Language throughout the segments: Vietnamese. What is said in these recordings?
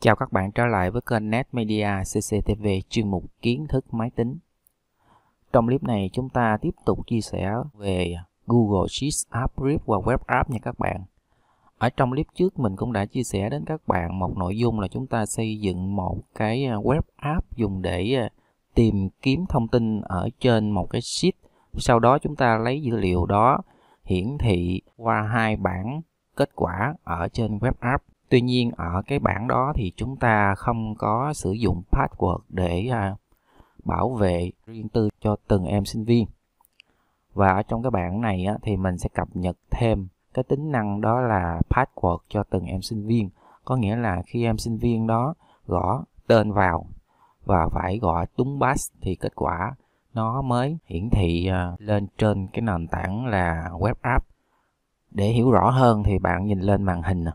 Chào các bạn trở lại với kênh Net Media CCTV chuyên mục kiến thức máy tính. Trong clip này chúng ta tiếp tục chia sẻ về Google Sheets App Brief và Web App nha các bạn. Ở trong clip trước mình cũng đã chia sẻ đến các bạn một nội dung là chúng ta xây dựng một cái à, web app dùng để à, tìm kiếm thông tin ở trên một cái sheet. Sau đó chúng ta lấy dữ liệu đó hiển thị qua hai bảng kết quả ở trên web app Tuy nhiên ở cái bảng đó thì chúng ta không có sử dụng password để à, bảo vệ riêng tư cho từng em sinh viên. Và ở trong cái bảng này thì mình sẽ cập nhật thêm cái tính năng đó là password cho từng em sinh viên. Có nghĩa là khi em sinh viên đó gõ tên vào và phải gõ đúng pass thì kết quả nó mới hiển thị à, lên trên cái nền tảng là web app. Để hiểu rõ hơn thì bạn nhìn lên màn hình. Này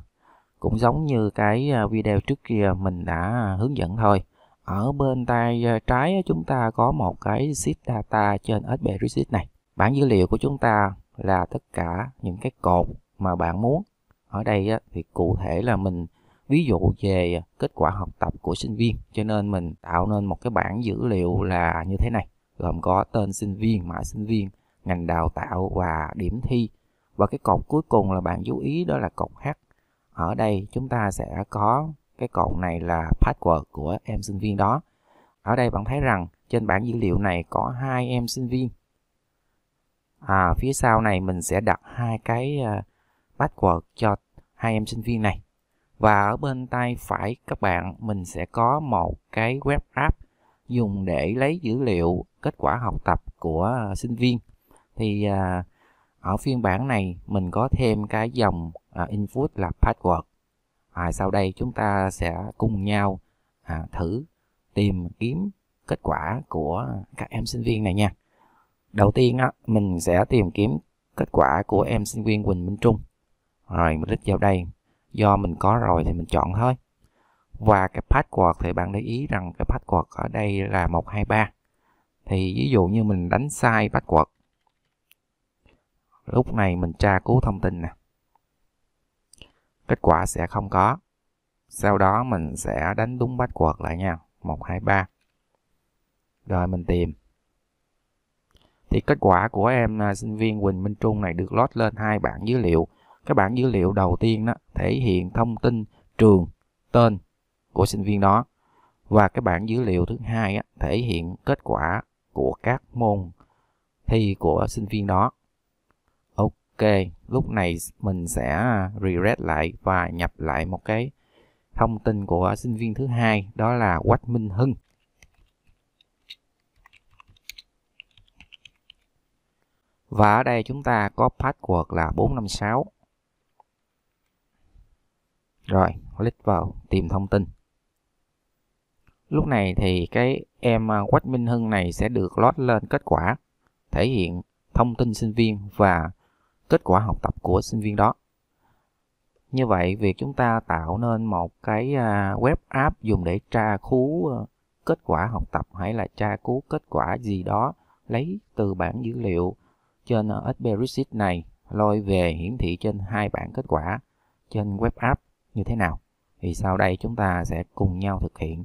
cũng giống như cái à, video trước kia mình đã hướng dẫn thôi ở bên tay à, trái chúng ta có một cái sheet data trên SPR sheet này bản dữ liệu của chúng ta là tất cả những cái cột mà bạn muốn ở đây thì cụ thể là mình ví dụ về kết quả học tập của sinh viên cho nên mình tạo nên một cái bảng dữ liệu là như thế này gồm có tên sinh viên mã sinh viên ngành đào tạo và điểm thi và cái cột cuối cùng là bạn chú ý đó là cột h ở đây chúng ta sẽ có cái cột này là password của em sinh viên đó ở đây bạn thấy rằng trên bảng dữ liệu này có hai em sinh viên à, phía sau này mình sẽ đặt hai cái à, password cho hai em sinh viên này và ở bên tay phải các bạn mình sẽ có một cái web app dùng để lấy dữ liệu kết quả học tập của sinh viên thì à, ở phiên bản này mình có thêm cái dòng à, input là password à, sau đây chúng ta sẽ cùng nhau à, thử tìm kiếm kết quả của các em sinh viên này nha đầu tiên á, mình sẽ tìm kiếm kết quả của em sinh viên Quỳnh Minh Trung rồi mình click vào đây do mình có rồi thì mình chọn thôi và cái password thì bạn để ý rằng cái password ở đây là 123 thì ví dụ như mình đánh sai password lúc này mình tra cứu thông tin nè kết quả sẽ không có. Sau đó mình sẽ đánh đúng bách quật lại nha. 1, 2, 3. Rồi mình tìm. Thì kết quả của em à, sinh viên Quỳnh Minh Trung này được load lên hai bảng dữ liệu. Cái bảng dữ liệu đầu tiên đó thể hiện thông tin trường, tên của sinh viên đó. Và cái bảng dữ liệu thứ hai á, thể hiện kết quả của các môn thi của sinh viên đó ok lúc này mình sẽ à, reset lại và nhập lại một cái thông tin của sinh viên thứ hai đó là Quách Minh Hưng và ở đây chúng ta có password là 456 rồi click vào tìm thông tin lúc này thì cái em à, Quách Minh Hưng này sẽ được lót lên kết quả thể hiện thông tin sinh viên và kết quả học tập của sinh viên đó như vậy việc chúng ta tạo nên một cái à, web app dùng để tra cứu ờ, kết quả học tập hay là tra cứu kết quả gì đó lấy từ bản dữ liệu trên ờ, Excel này lôi về hiển thị trên hai bảng kết quả trên web app như thế nào thì sau đây chúng ta sẽ cùng nhau thực hiện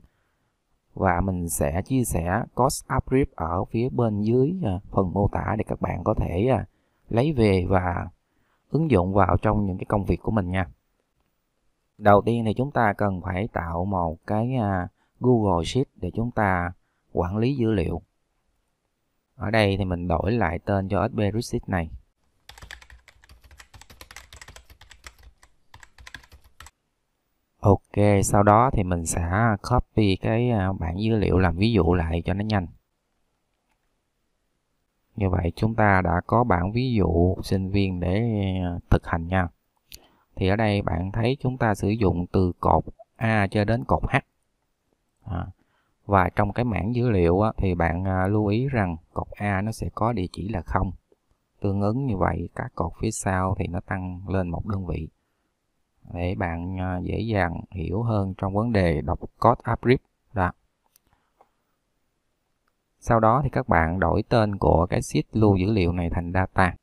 và mình sẽ chia sẻ cost upgrade ở phía bên dưới ờ, phần mô tả để các bạn có thể à, lấy về và ứng dụng vào trong những cái công việc của mình nha đầu tiên thì chúng ta cần phải tạo một cái à, Google Sheet để chúng ta quản lý dữ liệu ở đây thì mình đổi lại tên cho SP Sheet này Ok, sau đó thì mình sẽ copy cái à, bảng dữ liệu làm ví dụ lại cho nó nhanh. Như vậy chúng ta đã có bản ví dụ sinh viên để à, thực hành nha. Thì ở đây bạn thấy chúng ta sử dụng từ cột A cho đến cột H. À, và trong cái mảng dữ liệu á, thì bạn à, lưu ý rằng cột A nó sẽ có địa chỉ là không Tương ứng như vậy các cột phía sau thì nó tăng lên một đơn vị. Để bạn à, dễ dàng hiểu hơn trong vấn đề đọc code AppRip. Đó. Sau đó thì các bạn đổi tên của cái sheet lưu dữ liệu này thành data.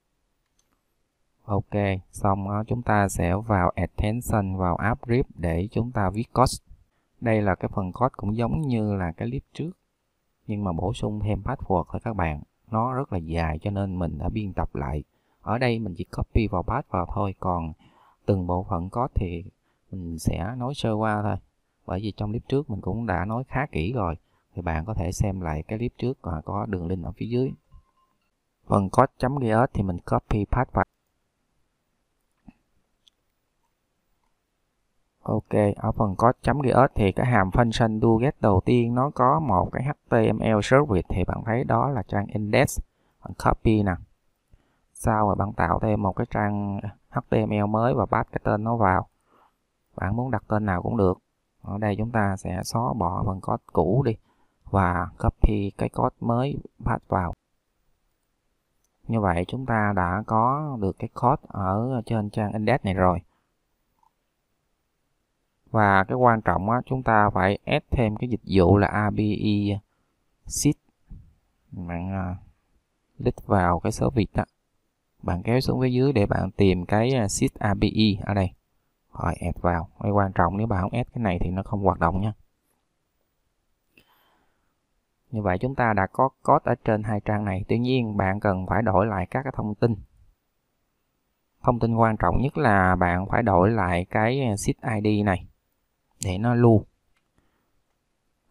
Ok, xong đó chúng ta sẽ vào attention vào app grip để chúng ta viết code, Đây là cái phần code cũng giống như là cái clip trước nhưng mà bổ sung thêm password thôi các bạn. Nó rất là dài cho nên mình đã biên tập lại. Ở đây mình chỉ copy vào pass vào thôi, còn từng bộ phận code thì mình sẽ nói sơ qua thôi. Bởi vì trong clip trước mình cũng đã nói khá kỹ rồi thì bạn có thể xem lại cái clip trước và có đường link ở phía dưới phần code.gs thì mình copy paste vào Ok, ở phần code.gs thì cái hàm function doGet đầu tiên nó có một cái HTML service thì bạn thấy đó là trang index, bạn copy nè. Sau rồi bạn tạo thêm một cái trang HTML mới và bắt cái tên nó vào. Bạn muốn đặt tên nào cũng được. Ở đây chúng ta sẽ xóa bỏ phần code cũ đi và copy cái code mới pass vào như vậy chúng ta đã có được cái code ở trên trang index này rồi và cái quan trọng á, chúng ta phải add thêm cái dịch vụ là ABE sheet bạn à, click vào cái service đó bạn kéo xuống phía dưới để bạn tìm cái à, sheet ABE ở đây rồi add vào cái quan trọng nếu bạn không add cái này thì nó không hoạt động nha như vậy chúng ta đã có code ở trên hai trang này. Tuy nhiên bạn cần phải đổi lại các cái thông tin. Thông tin quan trọng nhất là bạn phải đổi lại cái sheet ID này để nó lưu.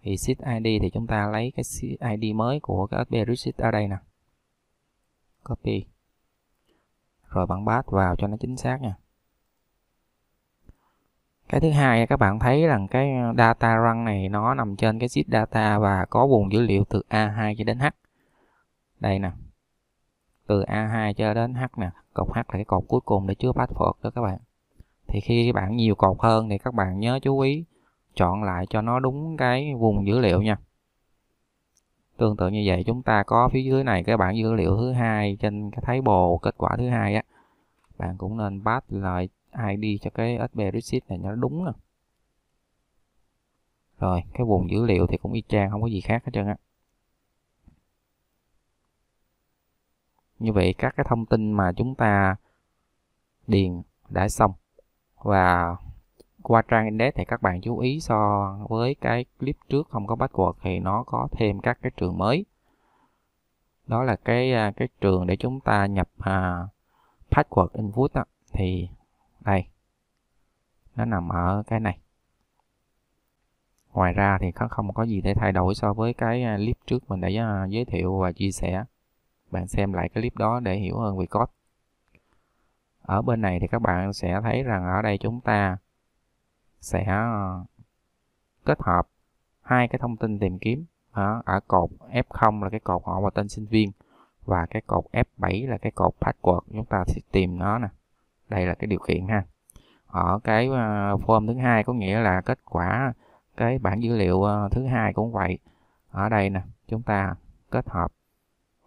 Thì sheet ID thì chúng ta lấy cái sheet ID mới của cái SB sheet ở đây nè. Copy. Rồi bạn pass vào cho nó chính xác nha cái thứ hai các bạn thấy rằng cái ờ, data run này nó nằm trên cái sheet data và có vùng dữ liệu từ A2 cho đến H đây nè từ A2 cho đến H nè cột H là cái cột cuối cùng để chứa password đó các bạn thì khi bạn nhiều cột hơn thì các bạn nhớ chú ý chọn lại cho nó đúng cái vùng dữ liệu nha tương tự như vậy chúng ta có phía dưới này cái bảng dữ liệu thứ hai trên cái thấy bồ kết quả thứ hai á bạn cũng nên bắt lại ID cho cái sb reset này nó đúng nè rồi cái vùng dữ liệu thì cũng y chang không có gì khác hết trơn á như vậy các cái thông tin mà chúng ta điền đã xong và qua trang index thì các bạn chú ý so với cái clip trước không có password thì nó có thêm các cái trường mới đó là cái à, cái trường để chúng ta nhập à, password input đó. thì đây, nó nằm ở cái này. Ngoài ra thì nó không có gì để thay đổi so với cái à, clip trước mình đã à, giới thiệu và chia sẻ. Bạn xem lại cái clip đó để hiểu hơn về code. Ở bên này thì các bạn sẽ thấy rằng ở đây chúng ta sẽ à, kết hợp hai cái thông tin tìm kiếm ở, cột F0 là cái cột họ và tên sinh viên và cái cột F7 là cái cột password chúng ta sẽ tìm nó nè đây là cái điều kiện ha ở cái ờ, form thứ hai có nghĩa là kết quả cái bản dữ liệu ờ, thứ hai cũng vậy ở đây nè chúng ta kết hợp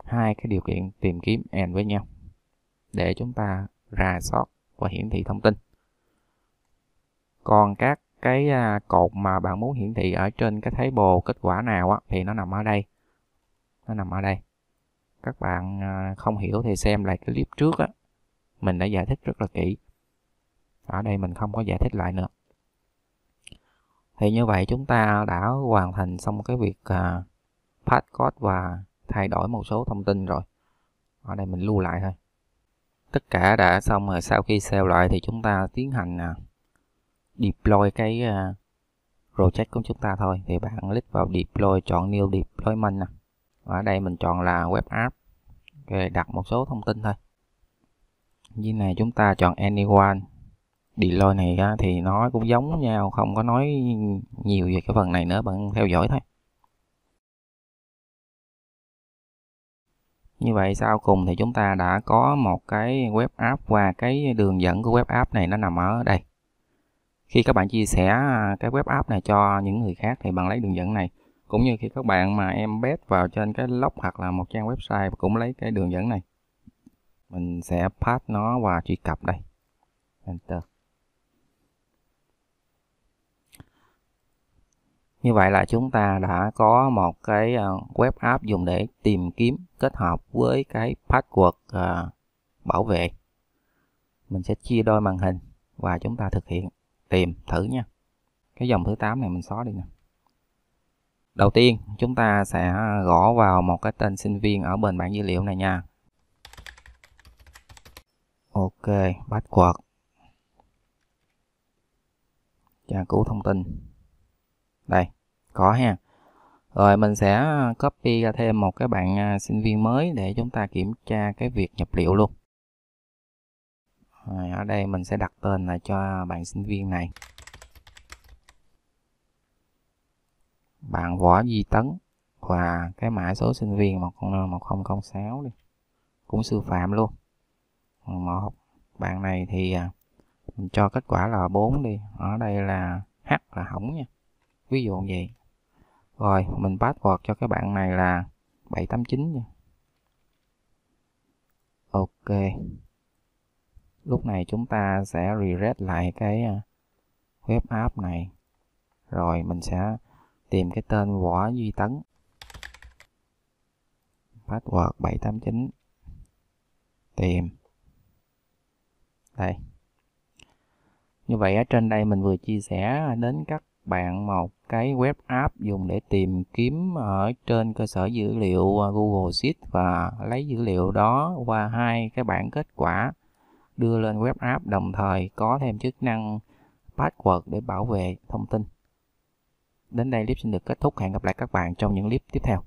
hai cái điều kiện tìm kiếm and với nhau để chúng ta rà soát và hiển thị thông tin còn các cái ờ, cột mà bạn muốn hiển thị ở trên cái thấy bồ kết quả nào á, thì nó nằm ở đây nó nằm ở đây các bạn không hiểu thì xem lại cái clip trước á, mình đã giải thích rất là kỹ ở đây mình không có giải thích lại nữa thì như vậy chúng ta đã hoàn thành xong cái việc uh, à, patch code và thay đổi một số thông tin rồi ở đây mình lưu lại thôi tất cả đã xong rồi sau khi save lại thì chúng ta tiến hành uh, deploy cái uh, project của chúng ta thôi thì bạn click vào deploy chọn new deployment nè ở đây mình chọn là web app rồi đặt một số thông tin thôi với này chúng ta chọn anyone deploy này á, thì nó cũng giống nhau không có nói nhiều về cái phần này nữa bạn theo dõi thôi như vậy sau cùng thì chúng ta đã có một cái web app và cái đường dẫn của web app này nó nằm ở đây khi các bạn chia sẻ à, cái web app này cho những người khác thì bạn lấy đường dẫn này cũng như khi các bạn mà embed vào trên cái blog hoặc là một trang website cũng lấy cái đường dẫn này mình sẽ pass nó và truy cập đây enter như vậy là chúng ta đã có một cái ờ, web app dùng để tìm kiếm kết hợp với cái password ờ, bảo vệ mình sẽ chia đôi màn hình và chúng ta thực hiện tìm thử nha cái dòng thứ 8 này mình xóa đi nè đầu tiên chúng ta sẽ gõ vào một cái tên sinh viên ở bên bảng dữ liệu này nha ok bắt quạt tra cứu thông tin đây có ha rồi mình sẽ copy ra thêm một cái bạn à, sinh viên mới để chúng ta kiểm tra cái việc nhập liệu luôn rồi, ở đây mình sẽ đặt tên là cho bạn sinh viên này bạn võ di tấn và cái mã số sinh viên một 1006 đi cũng sư phạm luôn một bạn này thì à, mình cho kết quả là 4 đi ở đây là h là hỏng nha ví dụ vậy rồi mình password cho cái bạn này là 789 nha ok lúc này chúng ta sẽ reset lại cái à, web app này rồi mình sẽ tìm cái tên võ duy tấn password 789 tìm đây như vậy ở trên đây mình vừa chia sẻ đến các bạn một cái web app dùng để tìm kiếm ở trên cơ sở dữ liệu à, Google Sheet và lấy dữ liệu đó qua hai cái bảng kết quả đưa lên web app đồng thời có thêm chức năng password để bảo vệ thông tin. Đến đây clip xin được kết thúc. Hẹn gặp lại các bạn trong những clip tiếp theo.